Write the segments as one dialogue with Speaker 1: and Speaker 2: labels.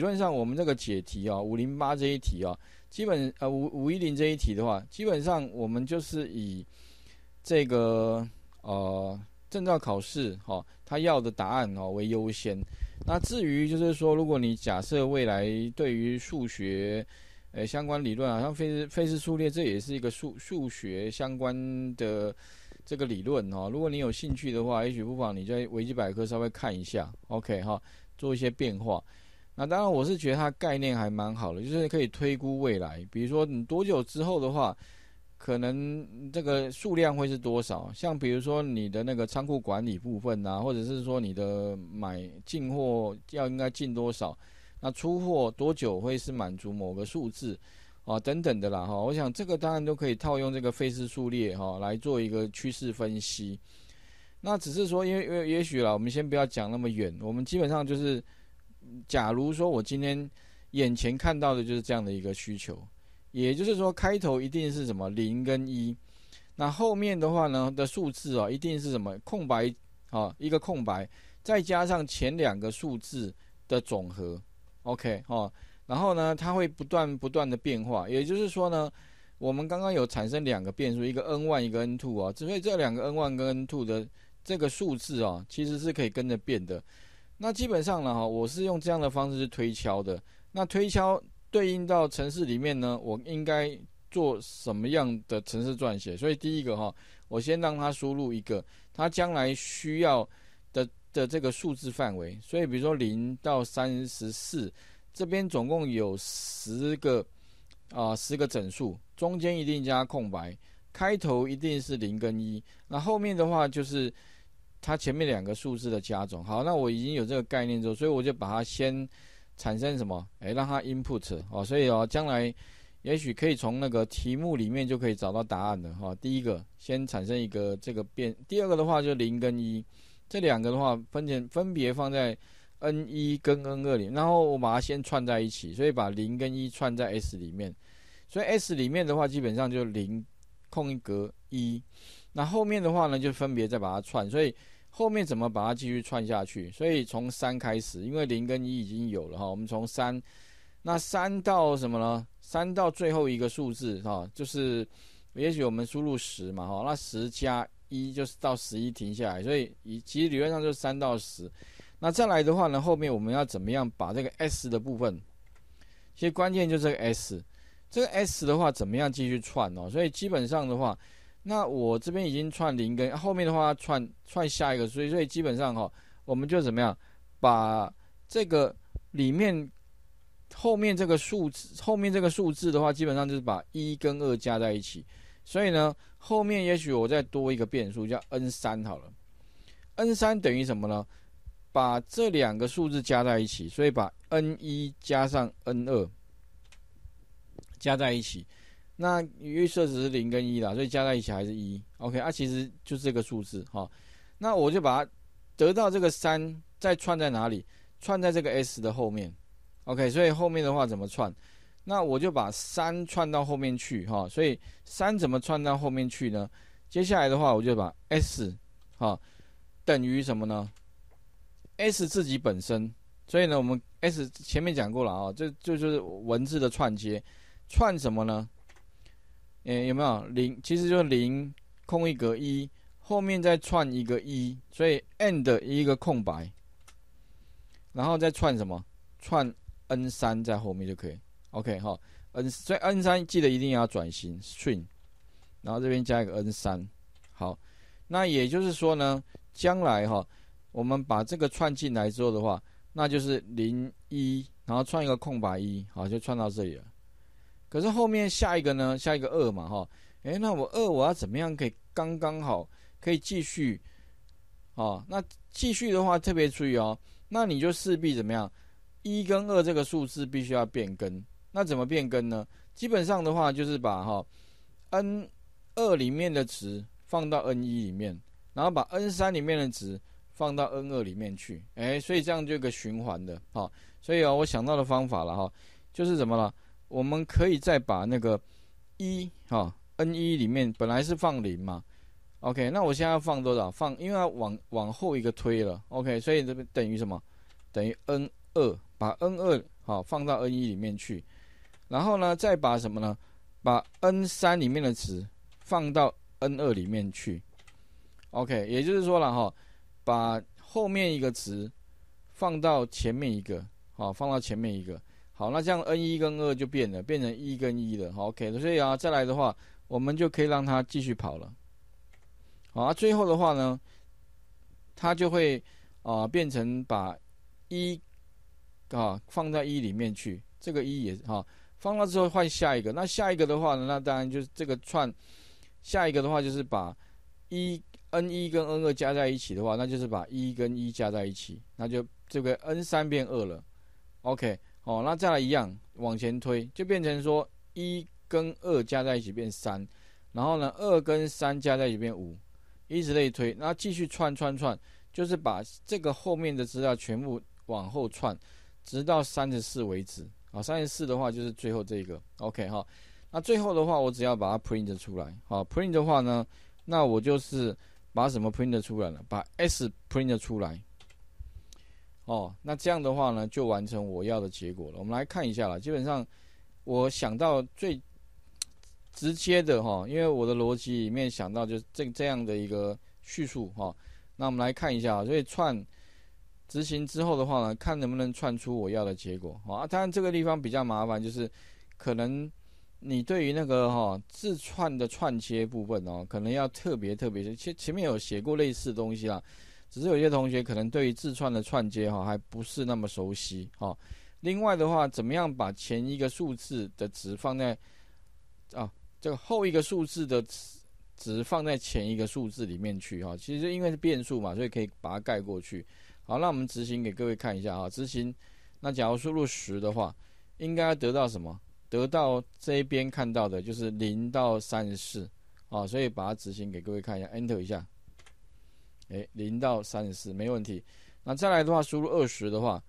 Speaker 1: 理论上，我们这个解题啊，五零八这一题啊，基本呃五五一零这一题的话，基本上我们就是以这个呃证照考试哈，他要的答案哦为优先。那至于就是说，如果你假设未来对于数学呃相关理论，好像费斯费氏数列，这也是一个数数学相关的这个理论哦。如果你有兴趣的话，也许不妨你在维基百科稍微看一下，OK 哈，做一些变化。那当然，我是觉得它概念还蛮好的，就是可以推估未来，比如说你多久之后的话，可能这个数量会是多少？像比如说你的那个仓库管理部分呐，或者是说你的买进货要应该进多少，那出货多久会是满足某个数字啊等等的啦哈。我想这个当然都可以套用这个费氏数列哈来做一个趋势分析。那只是说，因为因为也许啦，我们先不要讲那么远，我们基本上就是。假如说我今天眼前看到的就是这样的一个需求，也就是说开头一定是什么零跟一，那后面的话呢的数字啊一定是什么空白啊一个空白，再加上前两个数字的总和，OK 哦，然后呢它会不断不断的变化，也就是说呢我们刚刚有产生两个变数，一个 n 万一个 n two 啊，所以这两个 n 万跟 n two 的这个数字啊其实是可以跟着变的。那基本上呢，哈，我是用这样的方式去推敲的。那推敲对应到城市里面呢，我应该做什么样的城市撰写？所以第一个哈，我先让他输入一个，他将来需要的的这个数字范围。所以比如说零到三十四，这边总共有十个啊，十个整数，中间一定加空白，开头一定是零跟一，那后面的话就是。它前面两个数字的加总，好，那我已经有这个概念之后，所以我就把它先产生什么？哎，让它 input 哦，所以哦，将来也许可以从那个题目里面就可以找到答案的哈。第一个先产生一个这个变，第二个的话就零跟一，这两个的话分简分别放在 n 一跟 n 二里，然后我把它先串在一起，所以把零跟一串在 s 里面，所以 s 里面的话基本上就零空一格一。那后面的话呢，就分别再把它串。所以后面怎么把它继续串下去？所以从三开始，因为零跟一已经有了哈。我们从三，那三到什么呢？三到最后一个数字哈，就是也许我们输入十嘛哈。那十加一就是到十一停下来。所以以其实理论上就是三到十。那再来的话呢，后面我们要怎么样把这个 S 的部分？其实关键就是个 S，这个 S 的话怎么样继续串哦？所以基本上的话。那我这边已经串零根，后面的话串串下一个，所以所以基本上哈，我们就怎么样，把这个里面后面这个数字，后面这个数字的话，基本上就是把一跟二加在一起。所以呢，后面也许我再多一个变数，叫 n 三好了。n 三等于什么呢？把这两个数字加在一起，所以把 n 一加上 n 二加在一起。那预设值是零跟一啦，所以加在一起还是一。OK，啊，其实就是这个数字哈。那我就把它得到这个三再串在哪里？串在这个 S 的后面。OK，所以后面的话怎么串？那我就把三串到后面去哈。所以三怎么串到后面去呢？接下来的话，我就把 S 哈等于什么呢？S 自己本身。所以呢，我们 S 前面讲过了啊，这就是文字的串接，串什么呢？呃，有没有零？其实就是零空一格一，后面再串一个一，所以 n 的一个空白，然后再串什么？串 n 三在后面就可以。OK，好，n 所以 n 三记得一定要转型 string，然后这边加一个 n 三，好。那也就是说呢，将来哈，我们把这个串进来之后的话，那就是零一，然后串一个空白一，好，就串到这里了。可是后面下一个呢？下一个二嘛，哈，哎，那我二我要怎么样可以刚刚好可以继续？哦，那继续的话特别注意哦，那你就势必怎么样？一跟二这个数字必须要变更。那怎么变更呢？基本上的话就是把哈 n 二里面的值放到 n 一里面，然后把 n 三里面的值放到 n 二里面去。哎，所以这样就一个循环的，好，所以啊，我想到的方法了哈，就是怎么了？我们可以再把那个一哈 n 一里面本来是放零嘛，OK，那我现在要放多少？放因为要往往后一个推了，OK，所以这边等于什么？等于 n 二把 n 二啊放到 n 一里面去，然后呢再把什么呢？把 n 三里面的值放到 n 二里面去，OK，也就是说了哈，把后面一个值放到前面一个啊放到前面一个。好，那这样 n 一跟二就变了，变成一跟一了。好，OK。所以啊，再来的话，我们就可以让它继续跑了。好啊，最后的话呢，它就会啊变成把一啊放在一里面去，这个一也哈放了之后换下一个。那下一个的话呢，那当然就是这个串，下一个的话就是把一 n 一跟 n 二加在一起的话，那就是把一跟一加在一起，那就这个 n 三变二了。OK。哦，那再来一样往前推，就变成说一跟二加在一起变三，然后呢二跟三加在一起变五，以此类推，那继续串串串，就是把这个后面的资料全部往后串，直到三十四为止啊。三十四的话就是最后这个 OK 哈。那最后的话，我只要把它 print 出来啊。print 的话呢，那我就是把什么 print 出来了？把 S print 出来。哦，那这样的话呢，就完成我要的结果了。我们来看一下了，基本上我想到最 直接的哈，因为我的逻辑里面想到就是这这样的一个叙述哈。那我们来看一下，所以串执行之后的话呢，看能不能串出我要的结果啊。当然这个地方比较麻烦，就是可能你对于那个哈自串的串接部分哦，可能要特别特别。前前面有写过类似东西啦。只是有些同学可能对于自串的串接哈还不是那么熟悉哈，另外的话，怎么样把前一个数字的值放在啊这个后一个数字的值放在前一个数字里面去哈？其实因为是变数嘛，所以可以把它盖过去。好，那我们执行给各位看一下啊，执行那假如输入十的话，应该得到什么？得到这一边看到的就是零到三十四啊，所以把它执行给各位看一下，Enter 一下。哎，零到三十四没问题。那再来的话，输入二十的话，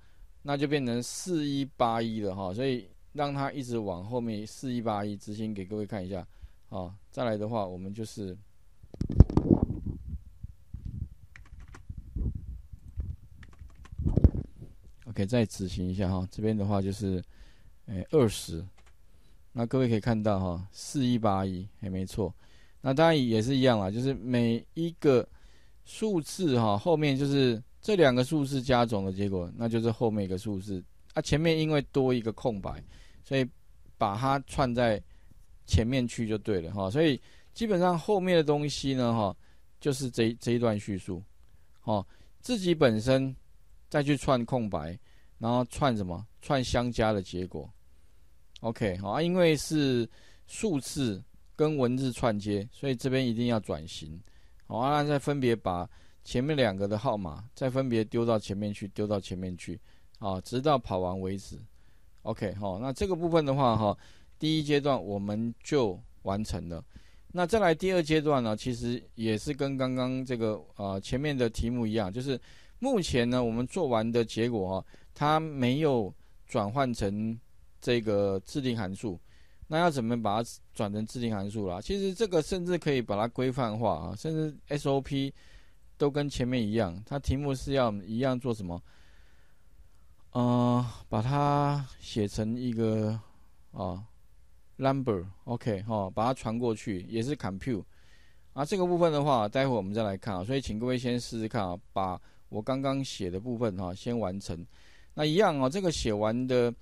Speaker 1: 那就变成四一八一了哈。所以让它一直往后面四一八一执行，给各位看一下啊。再来的话，我们就是 OK，再执行一下哈。这边的话就是哎二十，那各位可以看到哈，四一八一还没错。那当然也是一样啊，就是每一个。数字哈后面就是这两个数字加总的结果，那就是后面一个数字啊。前面因为多一个空白，所以把它串在前面去就对了哈。所以基本上后面的东西呢哈，就是这这一段叙述哦，自己本身再去串空白，然后串什么？串相加的结果。OK 啊，因为是数字跟文字串接，所以这边一定要转型。好，那再分别把前面两个的号码，再分别丢到前面去，丢到前面去，啊，直到跑完为止。OK，哦，那这个部分的话，哈，第一阶段我们就完成了。那再来第二阶段呢，其实也是跟刚刚这个呃前面的题目一样，就是目前呢我们做完的结果哈，它没有转换成这个自定函数。那要怎么把它转成自定函数啦？其实这个甚至可以把它规范化啊，甚至 SOP 都跟前面一样。它题目是要一样做什么？嗯，把它写成一个啊 number，OK 哈，把它传过去也是 compute 啊。这个部分的话，待会我们再来看啊。所以请各位先试试看啊，把我刚刚写的部分哈先完成。那一样啊，这个写完的。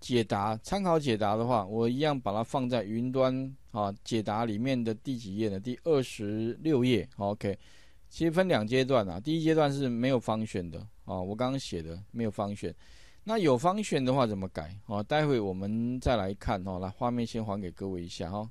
Speaker 1: 解答参考解答的话，我一样把它放在云端啊。解答里面的第几页呢？第二十六页。OK，其实分两阶段啊。第一阶段是没有方选的啊，我刚刚写的没有方选。那有方选的话怎么改啊？待会我们再来看哦，来，画面先还给各位一下哈。